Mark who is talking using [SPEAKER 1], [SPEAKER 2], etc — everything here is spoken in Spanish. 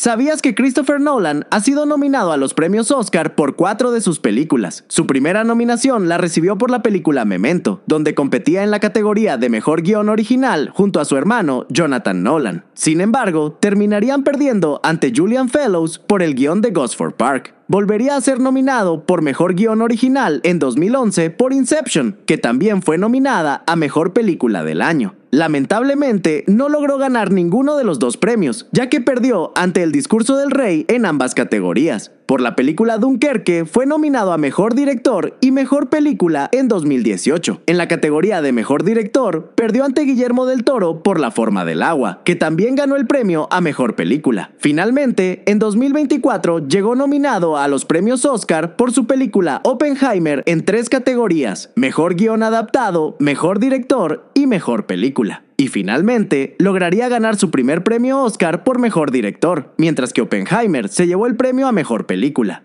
[SPEAKER 1] ¿Sabías que Christopher Nolan ha sido nominado a los premios Oscar por cuatro de sus películas? Su primera nominación la recibió por la película Memento, donde competía en la categoría de mejor guión original junto a su hermano Jonathan Nolan. Sin embargo, terminarían perdiendo ante Julian Fellows por el guión de Gosford Park volvería a ser nominado por Mejor Guión Original en 2011 por Inception, que también fue nominada a Mejor Película del Año. Lamentablemente, no logró ganar ninguno de los dos premios, ya que perdió ante el discurso del rey en ambas categorías por la película Dunkerque, fue nominado a Mejor Director y Mejor Película en 2018. En la categoría de Mejor Director, perdió ante Guillermo del Toro por La Forma del Agua, que también ganó el premio a Mejor Película. Finalmente, en 2024 llegó nominado a los premios Oscar por su película Oppenheimer en tres categorías, Mejor Guión Adaptado, Mejor Director y Mejor Película y finalmente lograría ganar su primer premio Oscar por Mejor Director, mientras que Oppenheimer se llevó el premio a Mejor Película.